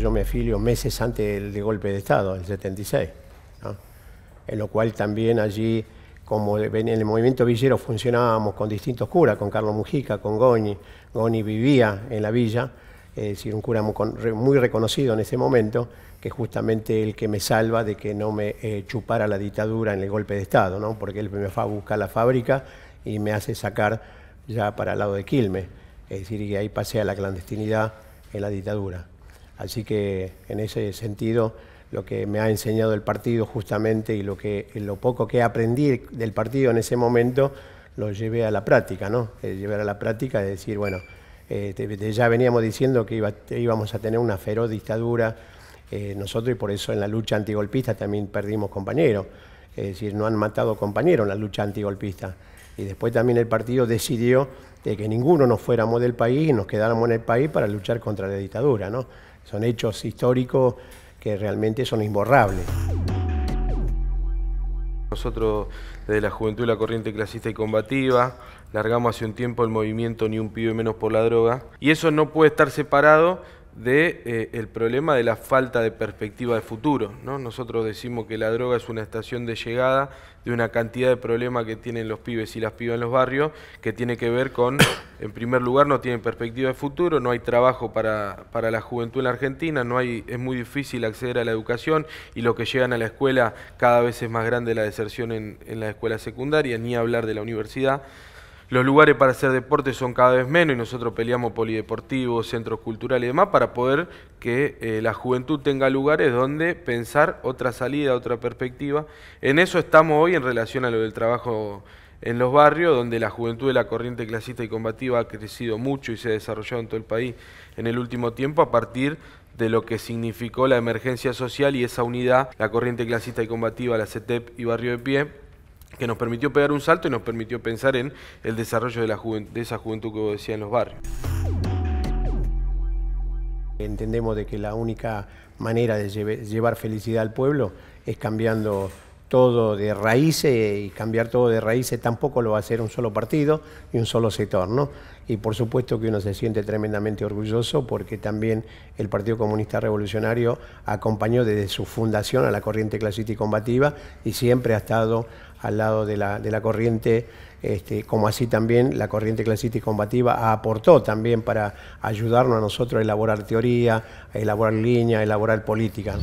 Yo me afilio meses antes del, golpe de Estado, el 76, en lo cual también allí, como en el movimiento villero funcionábamos con distintos curas, con Carlos Mujica, con Goni, Goni vivía en la villa, es decir, un cura muy reconocido en ese momento, que es justamente el que me salva de que no me eh, chupara la dictadura en el golpe de Estado, porque él me fue a buscar la fábrica y me hace sacar ya para el lado de Quilmes, es decir, que ahí pasé a la clandestinidad en la dictadura. Así que en ese sentido, lo que me ha enseñado el partido justamente y lo, que, lo poco que aprendí del partido en ese momento, lo llevé a la práctica, ¿no? Eh, llevar a la práctica de decir, bueno, eh, ya veníamos diciendo que íbamos a tener una feroz dictadura eh, nosotros y por eso en la lucha antigolpista también perdimos compañeros. Es decir, no han matado compañeros en la lucha antigolpista. Y después también el partido decidió de que ninguno nos fuéramos del país y nos quedáramos en el país para luchar contra la dictadura, ¿no? Son hechos históricos que realmente son imborrables. Nosotros, desde la Juventud la Corriente Clasista y Combativa, largamos hace un tiempo el movimiento Ni un pibe menos por la droga. Y eso no puede estar separado de eh, el problema de la falta de perspectiva de futuro. ¿no? Nosotros decimos que la droga es una estación de llegada de una cantidad de problemas que tienen los pibes y las pibas en los barrios, que tiene que ver con, en primer lugar, no tienen perspectiva de futuro, no hay trabajo para, la juventud en la Argentina, no hay, es muy difícil acceder a la educación y los que llegan a la escuela cada vez es más grande la deserción en la escuela secundaria, ni hablar de la universidad los lugares para hacer deporte son cada vez menos y nosotros peleamos polideportivos, centros culturales y demás para poder que eh, la juventud tenga lugares donde pensar otra salida, otra perspectiva. En eso estamos hoy en relación a lo del trabajo en los barrios, donde la juventud de la corriente clasista y combativa ha crecido mucho y se ha desarrollado en todo el país en el último tiempo a partir de lo que significó la emergencia social y esa unidad, la corriente clasista y combativa, la CETEP y Barrio de Pie, que nos permitió pegar un salto y nos permitió pensar en el desarrollo de, la de esa juventud que vos decías en los barrios. Entendemos de que la única manera de llevar felicidad al pueblo es cambiando todo de raíces y cambiar todo de raíces tampoco lo va a hacer un solo partido y un solo sector, ¿no? Y por supuesto que uno se siente tremendamente orgulloso porque también el Partido Comunista Revolucionario acompañó desde su fundación a la corriente clasista y combativa y siempre ha estado al lado de la, de la corriente, este, como así también la corriente clasista y combativa aportó también para ayudarnos a nosotros a elaborar teoría, a elaborar línea, a elaborar política.